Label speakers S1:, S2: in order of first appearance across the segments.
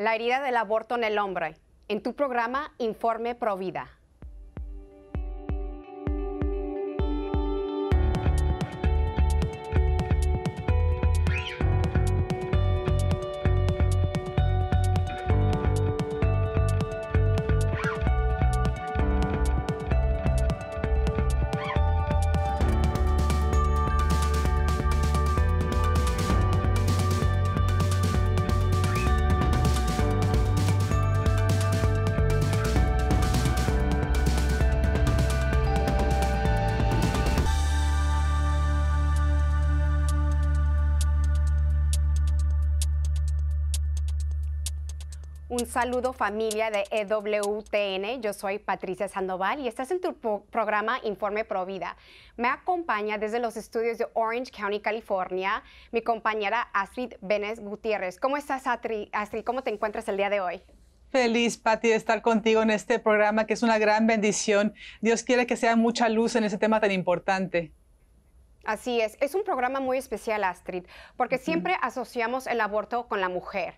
S1: la herida del aborto en el hombre, en tu programa Informe Pro Vida. saludo familia de EWTN. Yo soy Patricia Sandoval y estás en tu programa Informe Provida. Me acompaña desde los estudios de Orange County, California, mi compañera Astrid Benes Gutiérrez. ¿Cómo estás, Astrid? ¿Cómo te encuentras el día de hoy?
S2: Feliz, Pati, de estar contigo en este programa, que es una gran bendición. Dios quiere que sea mucha luz en ese tema tan importante. Así
S1: es, es un programa muy especial, Astrid, porque siempre asociamos el aborto con la mujer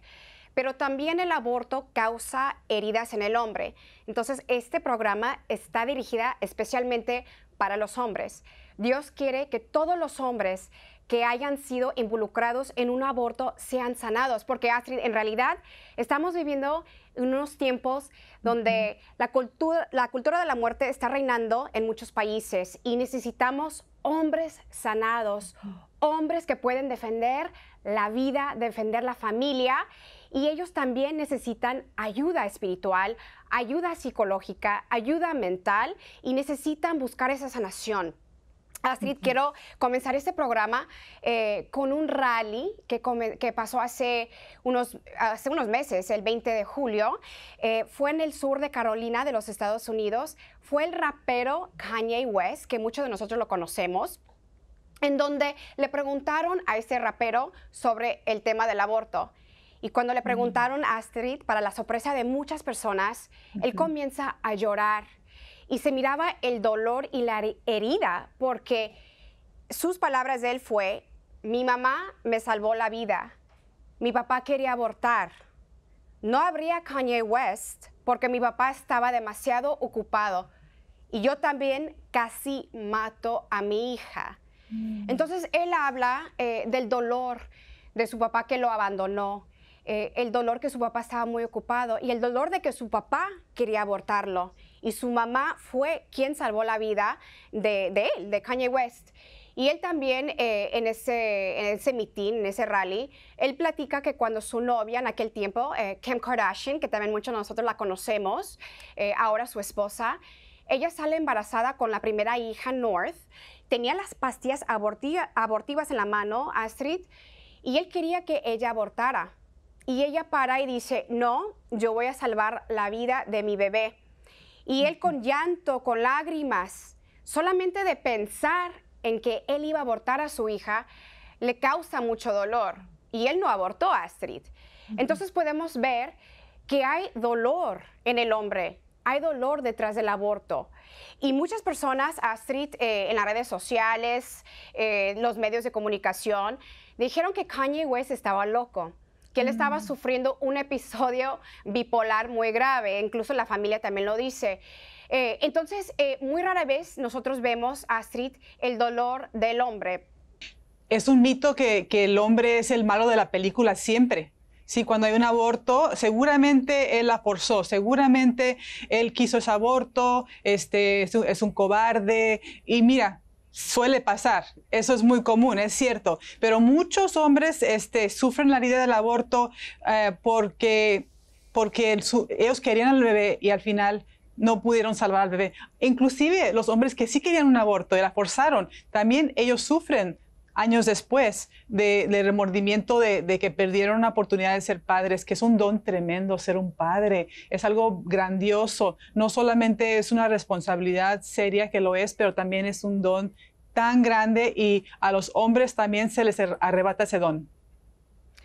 S1: pero también el aborto causa heridas en el hombre. Entonces, este programa está dirigida especialmente para los hombres. Dios quiere que todos los hombres que hayan sido involucrados en un aborto sean sanados, porque Astrid, en realidad estamos viviendo en unos tiempos donde la, cultura, la cultura de la muerte está reinando en muchos países y necesitamos hombres sanados, hombres que pueden defender la vida, defender la familia y ellos también necesitan ayuda espiritual, ayuda psicológica, ayuda mental y necesitan buscar esa sanación. Astrid, quiero comenzar este programa eh, con un rally que, pasó hace unos, meses, el 20 de julio. Eh, fue en el sur de Carolina de los Estados Unidos. Fue el rapero Kanye West, que muchos de nosotros lo conocemos en donde le preguntaron a este rapero sobre el tema del aborto. Y cuando le preguntaron a Astrid, para la sorpresa de muchas personas, él comienza a llorar y se miraba el dolor y la herida porque sus palabras de él fue, mi mamá me salvó la vida, mi papá quería abortar, no habría Kanye West porque mi papá estaba demasiado ocupado y yo también casi mato a mi hija. Mm. Entonces él habla eh, del dolor de su papá que lo abandonó, eh, el dolor que su papá estaba muy ocupado y el dolor de que su papá quería abortarlo. Y su mamá fue quien salvó la vida de, él, de Kanye West. Y él también eh, en, ese, en mitin, en ese rally, él platica que cuando su novia en aquel tiempo, eh, Kim Kardashian, que también muchos de nosotros la conocemos, ahora su esposa, ella sale embarazada con la primera hija, North, tenía las pastillas abortivas en la mano, Astrid, y él quería que ella abortara y ella para y dice, no, yo voy a salvar la vida de mi bebé. Y él con llanto, con lágrimas, solamente de pensar en que él iba a abortar a su hija, le causa mucho dolor. Y él no abortó a Astrid. Entonces podemos ver que hay dolor en el hombre, hay dolor detrás del aborto. Y muchas personas, Astrid, eh, en las redes sociales, eh, los medios de comunicación, dijeron que Kanye West estaba loco que él estaba mm. sufriendo un episodio bipolar muy grave, incluso la familia también lo dice. Eh, entonces, eh, muy rara vez nosotros vemos a Astrid el dolor del hombre.
S2: Es un mito que, el hombre es el malo de la película siempre. Sí, cuando hay un aborto, seguramente él la forzó, seguramente él quiso ese aborto, este, es un cobarde. Y mira, Suele pasar, eso es muy común, es cierto, pero muchos hombres este, sufren la herida del aborto eh, porque, porque ellos querían al bebé y al final no pudieron salvar al bebé. Inclusive los hombres que sí querían un aborto y la forzaron, también ellos sufren años después del de remordimiento de, de, que perdieron una oportunidad de ser padres, que es un don tremendo ser un padre, es algo grandioso, no solamente es una responsabilidad seria que lo es, pero también es un don tan grande y a los hombres también se les arrebata ese don.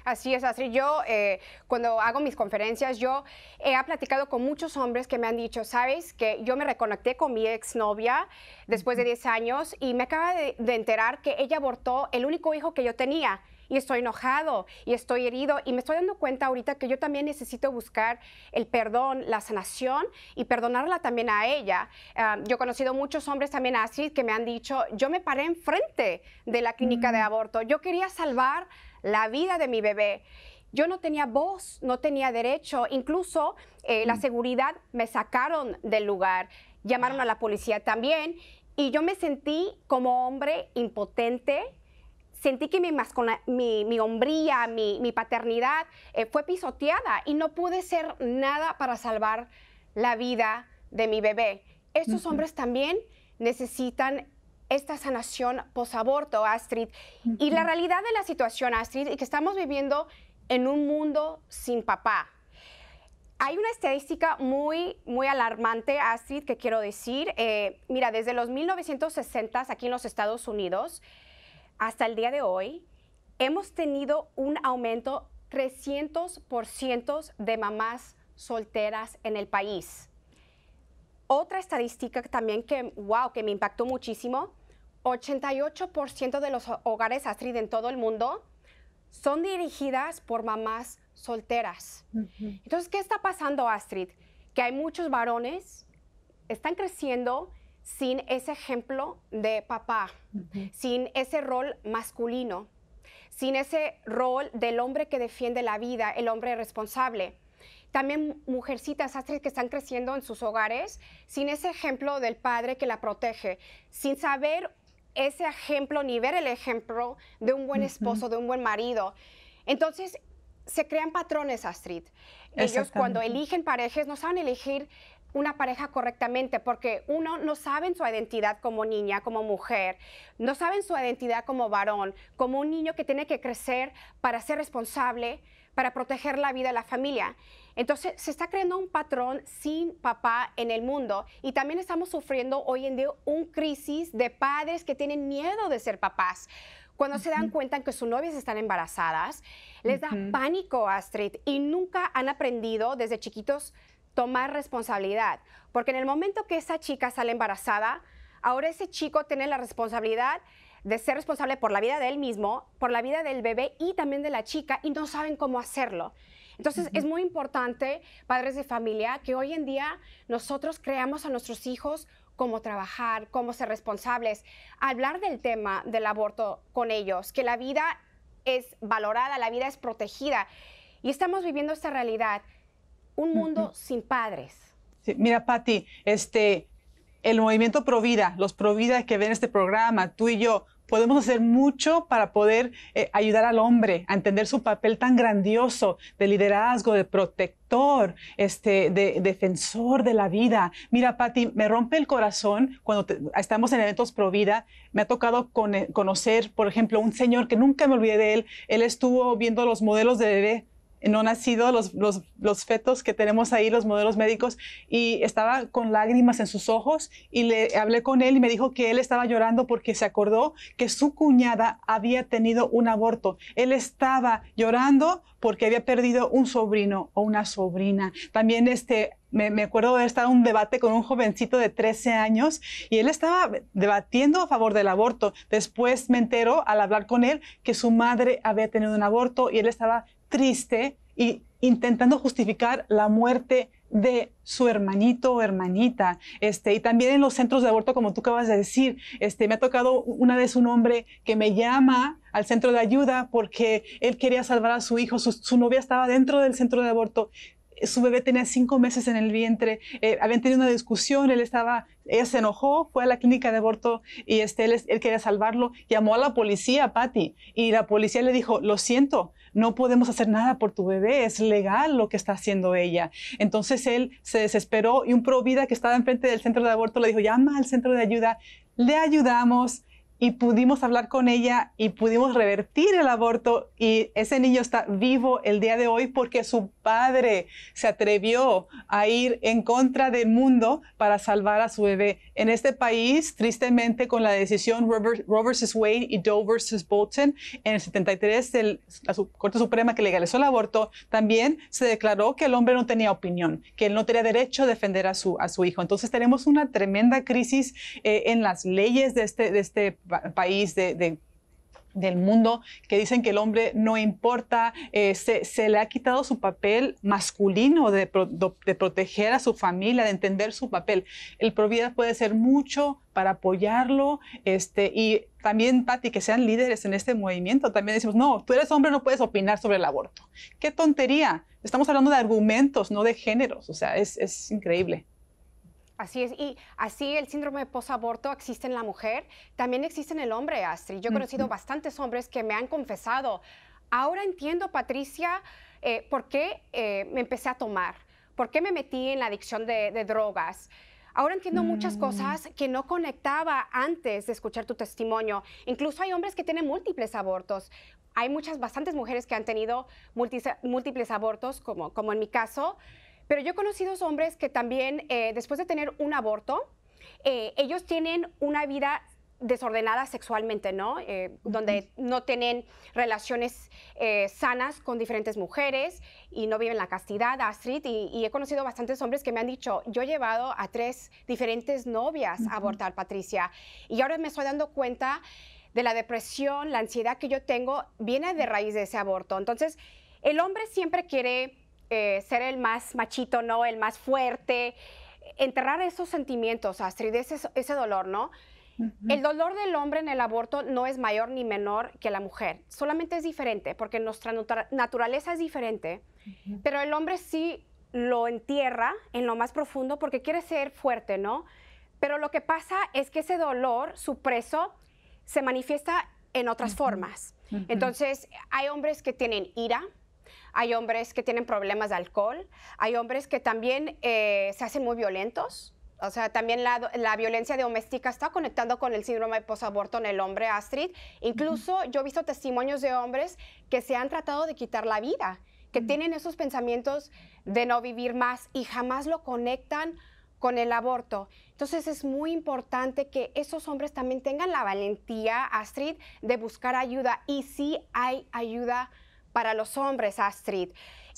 S1: Así es, Astrid. Yo, eh, cuando hago mis conferencias, yo he platicado con muchos hombres que me han dicho, ¿sabes? Que yo me reconecté con mi exnovia después de 10 años y me acaba de, enterar que ella abortó el único hijo que yo tenía y estoy enojado y estoy herido y me estoy dando cuenta ahorita que yo también necesito buscar el perdón, la sanación y perdonarla también a ella. Ah, yo he conocido muchos hombres también así que me han dicho, yo me paré enfrente de la clínica de mm. aborto, yo quería salvar la vida de mi bebé. Yo no tenía voz, no tenía derecho, incluso eh, la mm. seguridad me sacaron del lugar, llamaron a la policía también y yo me sentí como hombre impotente, sentí que mi, mi, hombría, mi, paternidad eh, fue pisoteada y no pude ser nada para salvar la vida de mi bebé. Estos hombres también necesitan esta sanación posaborto, Astrid. Y la realidad de la situación, Astrid, y que estamos viviendo en un mundo sin papá. Hay una estadística muy, muy alarmante, Astrid, que quiero decir. Eh, mira, desde los 1960 aquí en los Estados Unidos hasta el día de hoy, hemos tenido un aumento 300% de mamás solteras en el país. Otra estadística también que, wow, que me impactó muchísimo, 88% de los hogares Astrid en todo el mundo son dirigidas por mamás solteras. Entonces, ¿qué está pasando, Astrid? Que hay muchos varones, están creciendo sin ese ejemplo de papá, sin ese rol masculino, sin ese rol del hombre que defiende la vida, el hombre responsable también mujercitas astrid que están creciendo en sus hogares sin ese ejemplo del padre que la protege, sin saber ese ejemplo ni ver el ejemplo de un buen esposo, de un buen marido. Entonces, se crean patrones, Astrid. Ellos cuando eligen parejas no saben elegir una pareja correctamente, porque uno no sabe su identidad como niña, como mujer, no saben su identidad como varón, como un niño que tiene que crecer para ser responsable, para proteger la vida de la familia. Entonces se está creando un patrón sin papá en el mundo y también estamos sufriendo hoy en día un crisis de padres que tienen miedo de ser papás cuando se dan cuenta que sus novias están embarazadas, les da pánico a pánico, Astrid, y nunca han aprendido desde chiquitos tomar responsabilidad, porque en el momento que esa chica sale embarazada, ahora ese chico tiene la responsabilidad de ser responsable por la vida de él mismo, por la vida del bebé y también de la chica y no saben cómo hacerlo. Entonces es muy importante, padres de familia, que hoy en día nosotros creamos a nuestros hijos cómo trabajar, cómo ser responsables, hablar del tema del aborto con ellos, que la vida es valorada, la vida es protegida. Y estamos viviendo esta realidad, un mundo sin padres.
S2: mira, Patti, este, el movimiento Provida, los ProVida que ven este programa, tú y yo, podemos hacer mucho para poder eh, ayudar al hombre a entender su papel tan grandioso de liderazgo, de protector, este, de, defensor de la vida. Mira, Patti, me rompe el corazón cuando estamos en eventos pro vida. Me ha tocado conocer, por ejemplo, un señor que nunca me olvidé de él. Él estuvo viendo los modelos de bebé no nacido, los, los, fetos que tenemos ahí, los modelos médicos, y estaba con lágrimas en sus ojos y le hablé con él y me dijo que él estaba llorando porque se acordó que su cuñada había tenido un aborto. Él estaba llorando porque había perdido un sobrino o una sobrina. También este, me, me, acuerdo de estar en un debate con un jovencito de 13 años y él estaba debatiendo a favor del aborto. Después me enteró, al hablar con él que su madre había tenido un aborto y él estaba triste y intentando justificar la muerte de su hermanito o hermanita, este, y también en los centros de aborto, como tú acabas de decir, este, me ha tocado una vez un hombre que me llama al centro de ayuda porque él quería salvar a su hijo, su, novia estaba dentro del centro de aborto, su bebé tenía cinco meses en el vientre, eh, habían tenido una discusión, él estaba, ella se enojó, fue a la clínica de aborto y este, él, él quería salvarlo, llamó a la policía, Patty, y la policía le dijo, lo siento, no podemos hacer nada por tu bebé, es legal lo que está haciendo ella. Entonces él se desesperó y un vida que estaba enfrente del centro de aborto le dijo, llama al centro de ayuda, le ayudamos, y pudimos hablar con ella y pudimos revertir el aborto y ese niño está vivo el día de hoy porque su padre se atrevió a ir en contra del mundo para salvar a su bebé. En este país, tristemente, con la decisión Roe vs. Wade y Doe vs. Bolton en el 73, el, la Corte Suprema que legalizó el aborto, también se declaró que el hombre no tenía opinión, que él no tenía derecho a defender a su, a su hijo. Entonces tenemos una tremenda crisis eh, en las leyes de este, de este país, de, del mundo que dicen que el hombre no importa, eh, se, se, le ha quitado su papel masculino de, de, proteger a su familia, de entender su papel. El Provida puede ser mucho para apoyarlo este, y también, Patti, que sean líderes en este movimiento. También decimos, no, tú eres hombre, no puedes opinar sobre el aborto. ¡Qué tontería! Estamos hablando de argumentos, no de géneros. O sea, es, es increíble.
S1: Así es, y así el síndrome de posaborto existe en la mujer, también existe en el hombre, Astrid. Yo he conocido bastantes hombres que me han confesado, ahora entiendo, Patricia, eh, por qué eh, me empecé a tomar, por qué me metí en la adicción de, drogas. Ahora entiendo muchas mm. cosas que no conectaba antes de escuchar tu testimonio. Incluso hay hombres que tienen múltiples abortos. Hay muchas, bastantes mujeres que han tenido múltiples, abortos, como, como en mi caso. Pero yo he conocido hombres que también, eh, después de tener un aborto, eh, ellos tienen una vida desordenada sexualmente, ¿no? Eh, donde no tienen relaciones sanas con diferentes mujeres y no viven la castidad, Astrid, y, he conocido bastantes hombres que me han dicho, yo he llevado a tres diferentes novias a abortar, Patricia, y ahora me estoy dando cuenta de la depresión, la ansiedad que yo tengo, viene de raíz de ese aborto. Entonces, el hombre siempre quiere eh, ser el más machito, ¿no? El más fuerte. Enterrar esos sentimientos, Astrid, ese, dolor, ¿no? El dolor del hombre en el aborto no es mayor ni menor que la mujer, solamente es diferente, porque nuestra naturaleza es diferente, pero el hombre sí lo entierra en lo más profundo porque quiere ser fuerte, ¿no? Pero lo que pasa es que ese dolor supreso se manifiesta en otras formas. Entonces, hay hombres que tienen ira, hay hombres que tienen problemas de alcohol, hay hombres que también eh, se hacen muy violentos. O sea, también la, violencia doméstica está conectando con el síndrome de posaborto en el hombre, Astrid. Incluso yo he visto testimonios de hombres que se han tratado de quitar la vida, que tienen esos pensamientos de no vivir más y jamás lo conectan con el aborto. Entonces es muy importante que esos hombres también tengan la valentía, Astrid, de buscar ayuda. Y sí hay ayuda para los hombres, Astrid.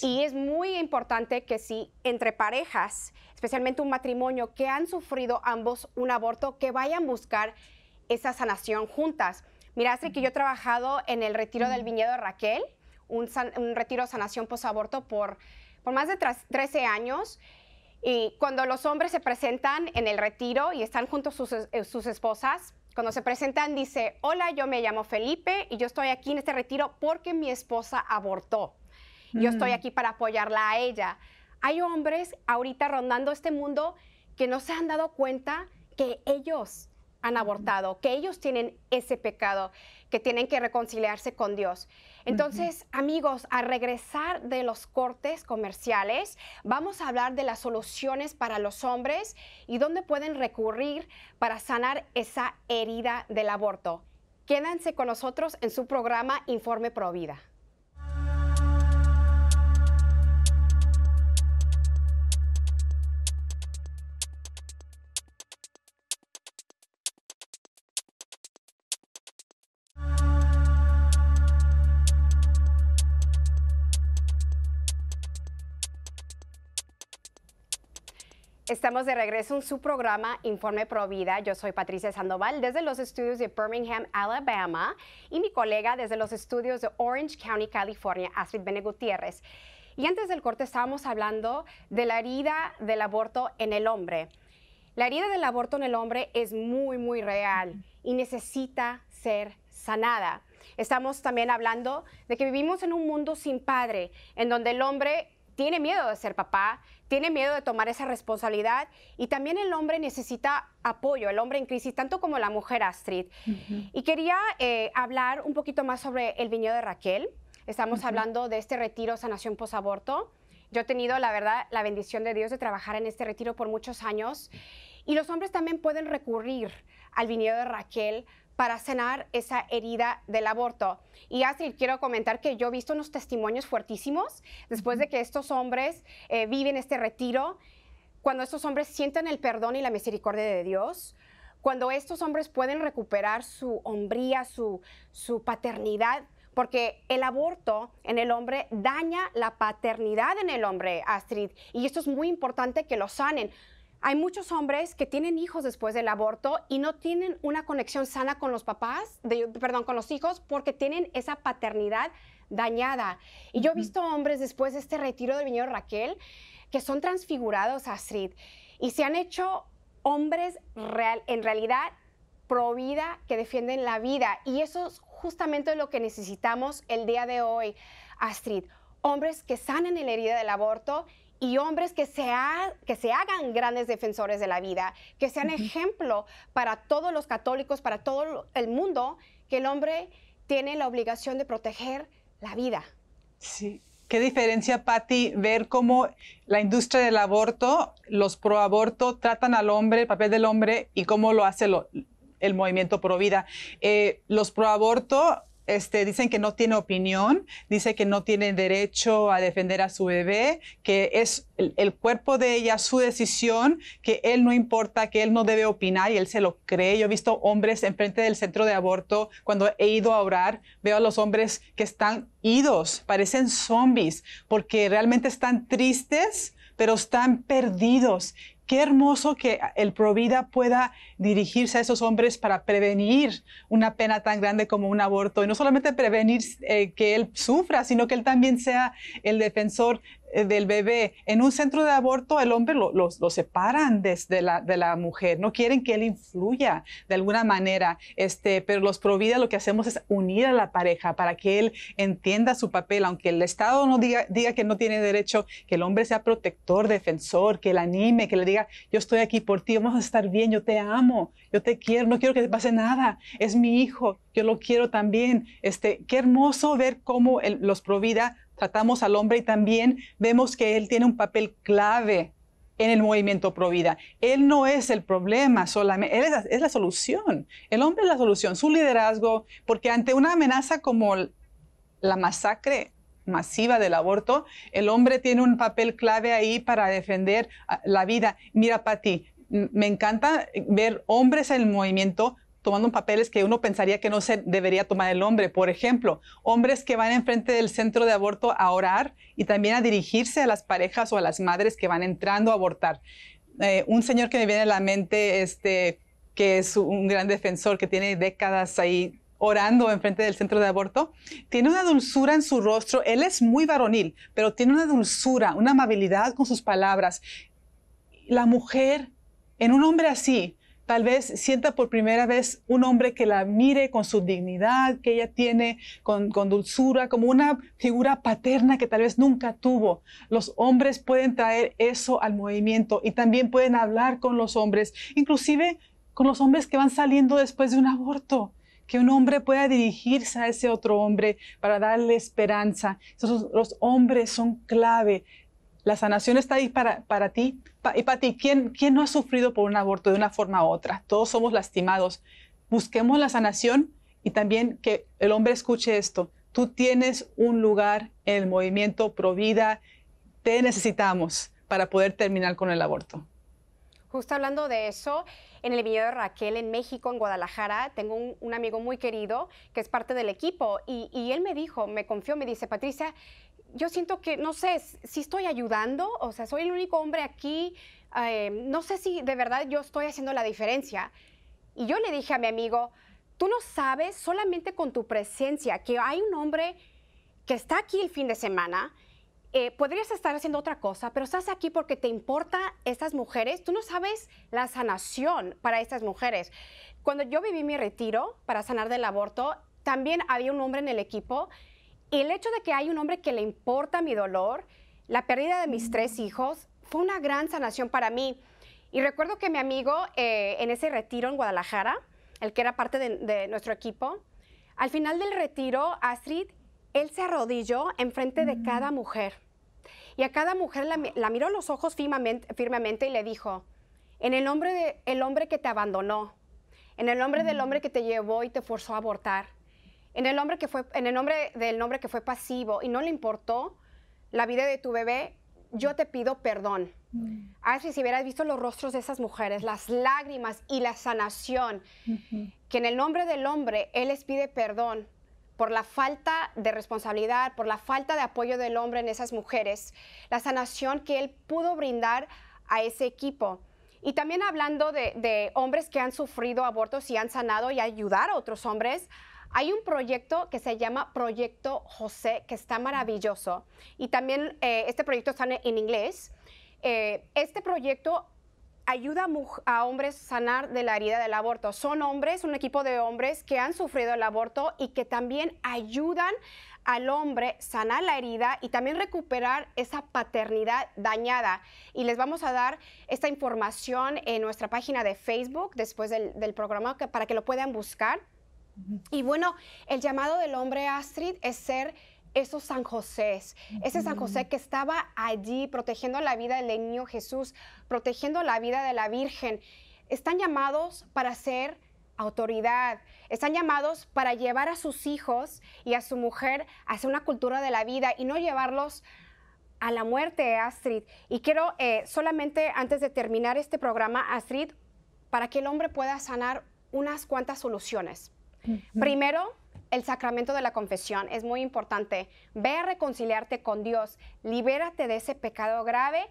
S1: Y es muy importante que si entre parejas, especialmente un matrimonio, que han sufrido ambos un aborto, que vayan a buscar esa sanación juntas. Mira, Astrid, que yo he trabajado en el retiro del viñedo Raquel, un, retiro de sanación posaborto por, por más de 13 años. Y cuando los hombres se presentan en el retiro y están juntos eh, sus esposas, cuando se presentan dice, hola, yo me llamo Felipe y yo estoy aquí en este retiro porque mi esposa abortó. Yo mm. estoy aquí para apoyarla a ella. Hay hombres ahorita rondando este mundo que no se han dado cuenta que ellos han abortado, que ellos tienen ese pecado que tienen que reconciliarse con Dios. Entonces, amigos, al regresar de los cortes comerciales, vamos a hablar de las soluciones para los hombres y dónde pueden recurrir para sanar esa herida del aborto. Quédense con nosotros en su programa Informe Provida. Estamos de regreso en su programa Informe Vida. Yo soy Patricia Sandoval desde los estudios de Birmingham, Alabama, y mi colega desde los estudios de Orange County, California, Astrid Bene Gutiérrez. Y antes del corte estábamos hablando de la herida del aborto en el hombre. La herida del aborto en el hombre es muy, muy real y necesita ser sanada. Estamos también hablando de que vivimos en un mundo sin padre, en donde el hombre tiene miedo de ser papá, tiene miedo de tomar esa responsabilidad y también el hombre necesita apoyo, el hombre en crisis, tanto como la mujer Astrid. Y quería eh, hablar un poquito más sobre el viñedo de Raquel. Estamos hablando de este retiro sanación posaborto. Yo he tenido, la verdad, la bendición de Dios de trabajar en este retiro por muchos años. Y los hombres también pueden recurrir al viñedo de Raquel para sanar esa herida del aborto. Y Astrid, quiero comentar que yo he visto unos testimonios fuertísimos después de que estos hombres eh, viven este retiro, cuando estos hombres sienten el perdón y la misericordia de Dios, cuando estos hombres pueden recuperar su hombría, su, su paternidad, porque el aborto en el hombre daña la paternidad en el hombre, Astrid, y esto es muy importante que lo sanen hay muchos hombres que tienen hijos después del aborto y no tienen una conexión sana con los papás, perdón, con los hijos, porque tienen esa paternidad dañada. Y yo he visto hombres después de este retiro del viñedo Raquel que son transfigurados a Astrid y se han hecho hombres real, en realidad pro vida que defienden la vida. Y eso es justamente lo que necesitamos el día de hoy, Astrid. Hombres que sanen la herida del aborto y hombres que se, que se hagan grandes defensores de la vida, que sean ejemplo para todos los católicos, para todo el mundo, que el hombre tiene la obligación de proteger la vida.
S2: Sí. Qué diferencia, Patti, ver cómo la industria del aborto, los proaborto tratan al hombre, el papel del hombre y cómo lo hace el movimiento pro vida. Eh, los los proaborto este, dicen que no tiene opinión, dice que no tiene derecho a defender a su bebé, que es el, el, cuerpo de ella, su decisión, que él no importa, que él no debe opinar y él se lo cree. Yo he visto hombres enfrente del centro de aborto, cuando he ido a orar, veo a los hombres que están idos, parecen zombies, porque realmente están tristes, pero están perdidos Qué hermoso que el Provida pueda dirigirse a esos hombres para prevenir una pena tan grande como un aborto. Y no solamente prevenir eh, que él sufra, sino que él también sea el defensor eh, del bebé. En un centro de aborto el hombre lo, separan desde la, de, la, mujer, no quieren que él influya de alguna manera, este, pero los provida lo que hacemos es unir a la pareja para que él entienda su papel, aunque el Estado no diga, diga que no tiene derecho, que el hombre sea protector, defensor, que le anime, que le diga, yo estoy aquí por ti, vamos a estar bien, yo te amo, yo te quiero, no quiero que te pase nada, es mi hijo, yo lo quiero también. Este, qué hermoso ver cómo el, los provida tratamos al hombre y también vemos que él tiene un papel clave en el movimiento pro vida. Él no es el problema solamente, él es la, solución. El hombre es la solución, su liderazgo, porque ante una amenaza como la masacre masiva del aborto, el hombre tiene un papel clave ahí para defender ah, la vida. Mira, Pati, me encanta ver hombres en el movimiento tomando papeles que uno pensaría que no se debería tomar el hombre. Por ejemplo, hombres que van enfrente del centro de aborto a orar y también a dirigirse a las parejas o a las madres que van entrando a abortar. Eh, un señor que me viene a la mente, este, que es un gran defensor, que tiene décadas ahí orando enfrente del centro de aborto, tiene una dulzura en su rostro. Él es muy varonil, pero tiene una dulzura, una amabilidad con sus palabras. La mujer, en un hombre así, tal vez sienta por primera vez un hombre que la mire con su dignidad, que ella tiene con, dulzura, como una figura paterna que tal vez nunca tuvo. Los hombres pueden traer eso al movimiento y también pueden hablar con los hombres, inclusive con los hombres que van saliendo después de un aborto que un hombre pueda dirigirse a ese otro hombre para darle esperanza. los hombres son clave la sanación está ahí para, para ti y para ti. ¿Quién, ¿Quién no ha sufrido por un aborto de una forma u otra? Todos somos lastimados. Busquemos la sanación y también que el hombre escuche esto. Tú tienes un lugar en el movimiento pro vida. Te necesitamos para poder terminar con el aborto.
S1: Justo hablando de eso, en el video de Raquel en México, en Guadalajara, tengo un, amigo muy querido que es parte del equipo y, y él me dijo, me confió, me dice, Patricia, yo siento que, no sé, si estoy ayudando, o sea, soy el único hombre aquí, em, no sé si de verdad yo estoy haciendo la diferencia. Y yo le dije a mi amigo, tú no sabes solamente con tu presencia que hay un hombre que está aquí el fin de semana, eh, podrías estar haciendo otra cosa, pero estás aquí porque te importa estas mujeres. Tú no sabes la sanación para estas mujeres. Cuando yo viví mi retiro para sanar del aborto, también había un hombre en el equipo y el hecho de que hay un hombre que le importa mi dolor, la pérdida de mis mm. tres hijos, fue una gran sanación para mí. Y recuerdo que mi amigo eh, en ese retiro en Guadalajara, el que era parte de, nuestro equipo, al final del retiro, Astrid, él se arrodilló enfrente de mm. cada mujer. Y a cada mujer la, miró los ojos firmemente y le dijo, en el nombre del hombre que te abandonó, en el nombre del mm. hombre que te llevó y te forzó a abortar, en el hombre que fue, en el nombre del hombre que fue pasivo y no le importó la vida de tu bebé, yo te pido perdón. Mm. A ver si hubieras visto los rostros de esas mujeres, las lágrimas y la sanación, que en el nombre del hombre él les pide perdón por la falta de responsabilidad, por la falta de apoyo del hombre en esas mujeres, la sanación que él pudo brindar a ese equipo. Y también hablando de, de hombres que han sufrido abortos y han sanado y ayudar a otros hombres hay un proyecto que se llama Proyecto José, que está maravilloso. Y también eh, este proyecto está en, inglés. Eh, este proyecto ayuda a, hombres a sanar de la herida del aborto. Son hombres, un equipo de hombres que han sufrido el aborto y que también ayudan al hombre a sanar la herida y también recuperar esa paternidad dañada. Y les vamos a dar esta información en nuestra página de Facebook después del programa para que lo puedan buscar. Y bueno, el llamado del hombre Astrid es ser esos San José, ese San José que estaba allí protegiendo la vida del niño Jesús, protegiendo la vida de la Virgen. Están llamados para ser autoridad, están llamados para llevar a sus hijos y a su mujer hacia una cultura de la vida y no llevarlos a la muerte, Astrid. Y quiero eh, solamente antes de terminar este programa, Astrid, para que el hombre pueda sanar unas cuantas soluciones. Primero, el sacramento de la confesión es muy importante. Ve a reconciliarte con Dios, libérate de ese pecado grave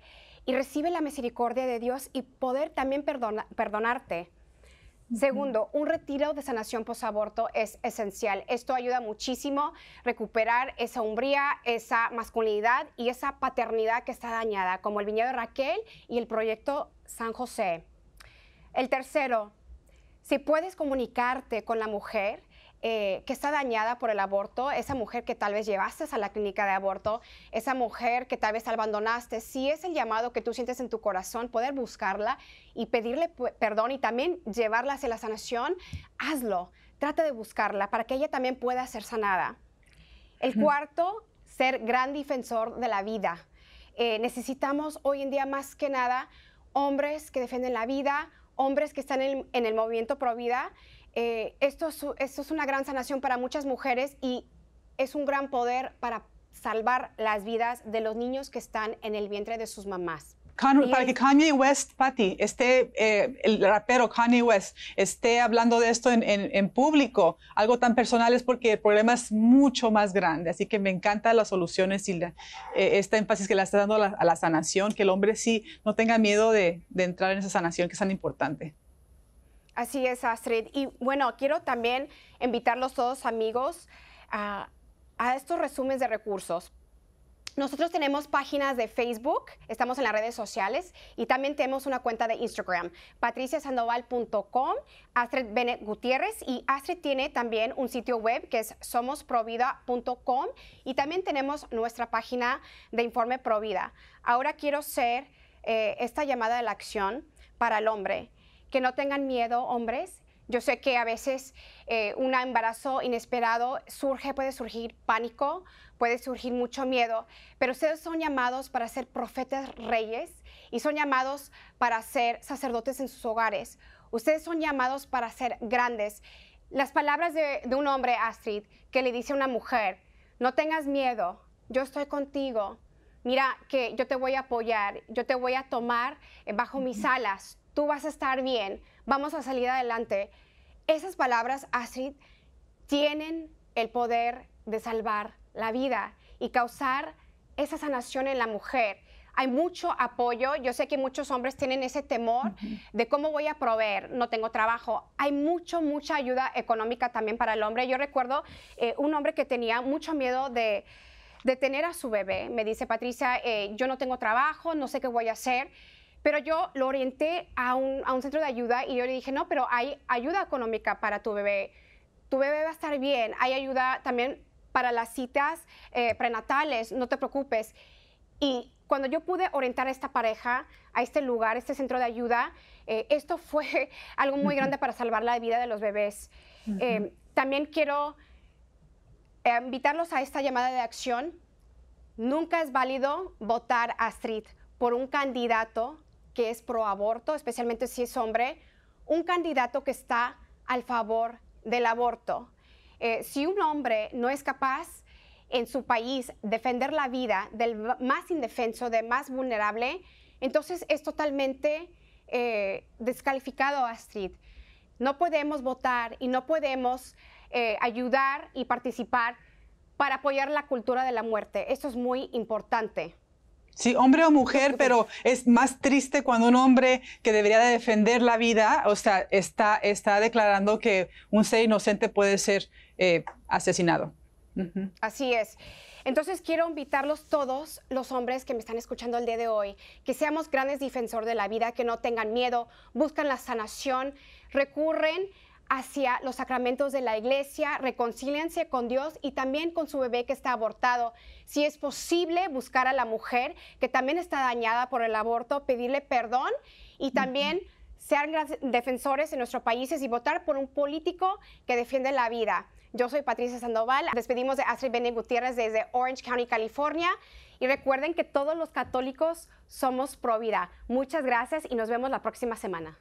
S1: y recibe la misericordia de Dios y poder también perdonarte. Segundo, un retiro de sanación posaborto es esencial. Esto ayuda muchísimo a recuperar esa umbría, esa masculinidad y esa paternidad que está dañada, como el viñedo de Raquel y el proyecto San José. El tercero, si puedes comunicarte con la mujer eh, que está dañada por el aborto, esa mujer que tal vez llevaste a la clínica de aborto, esa mujer que tal vez abandonaste, si es el llamado que tú sientes en tu corazón, poder buscarla y pedirle perdón y también llevarla hacia la sanación, hazlo. Trata de buscarla para que ella también pueda ser sanada. El cuarto, ser gran defensor de la vida. Eh, necesitamos hoy en día más que nada hombres que defienden la vida, hombres que están en, el movimiento Pro Vida. Eh, esto es una gran sanación para muchas mujeres y es un gran poder para salvar las vidas de los niños que están en el vientre de sus mamás
S2: para que Kanye West, Patty, esté, eh, el rapero Kanye West, esté hablando de esto en, público, algo tan personal es porque el problema es mucho más grande. Así que me encantan las soluciones y este énfasis que le está dando a la, sanación, que el hombre sí no tenga miedo de, entrar en esa sanación que es tan importante.
S1: Así es, Astrid. Y bueno, quiero también invitarlos todos, amigos, a, a estos resúmenes de recursos nosotros tenemos páginas de Facebook, estamos en las redes sociales y también tenemos una cuenta de Instagram, patriciasandoval.com, Astrid Benet Gutiérrez y Astrid tiene también un sitio web que es somosprovida.com y también tenemos nuestra página de Informe Provida. Ahora quiero hacer eh, esta llamada de la acción para el hombre. Que no tengan miedo, hombres, yo sé que a veces eh, un embarazo inesperado surge, puede surgir pánico, puede surgir mucho miedo, pero ustedes son llamados para ser profetas reyes y son llamados para ser sacerdotes en sus hogares. Ustedes son llamados para ser grandes. Las palabras de, de un hombre, Astrid, que le dice a una mujer, no tengas miedo, yo estoy contigo, mira que yo te voy a apoyar, yo te voy a tomar eh, bajo mis alas, tú vas a estar bien vamos a salir adelante. Esas palabras así tienen el poder de salvar la vida y causar esa sanación en la mujer. Hay mucho apoyo. Yo sé que muchos hombres tienen ese temor de cómo voy a proveer, no tengo trabajo. Hay mucho, mucha ayuda económica también para el hombre. Yo recuerdo eh, un hombre que tenía mucho miedo de, tener a su bebé. Me dice, Patricia, eh, yo no tengo trabajo, no sé qué voy a hacer. Pero yo lo orienté a un, a un centro de ayuda y yo le dije, no, pero hay ayuda económica para tu bebé. Tu bebé va a estar bien. Hay ayuda también para las citas eh, prenatales, no te preocupes. Y cuando yo pude orientar a esta pareja a este lugar, a este centro de ayuda, eh, esto fue algo muy grande para salvar la vida de los bebés. Eh, también quiero invitarlos a esta llamada de acción. Nunca es válido votar a Street por un candidato que es pro aborto, especialmente si es hombre, un candidato que está al favor del aborto. Eh, si un hombre no es capaz en su país defender la vida del más indefenso, del más vulnerable, entonces es totalmente eh, descalificado, Astrid. No podemos votar y no podemos eh, ayudar y participar para apoyar la cultura de la muerte. Esto es muy importante.
S2: Sí, hombre o mujer, pero es más triste cuando un hombre que debería de defender la vida, o sea, está, está declarando que un ser inocente puede ser eh, asesinado.
S1: Así es. Entonces quiero invitarlos todos los hombres que me están escuchando el día de hoy, que seamos grandes defensores de la vida, que no tengan miedo, buscan la sanación, recurren hacia los sacramentos de la iglesia, reconcíliense con Dios y también con su bebé que está abortado. Si es posible, buscar a la mujer que también está dañada por el aborto, pedirle perdón y también sean defensores en nuestros países y votar por un político que defiende la vida. Yo soy Patricia Sandoval. Despedimos de Astrid Bene Gutiérrez desde Orange County, California. Y recuerden que todos los católicos somos pro vida. Muchas gracias y nos vemos la próxima semana.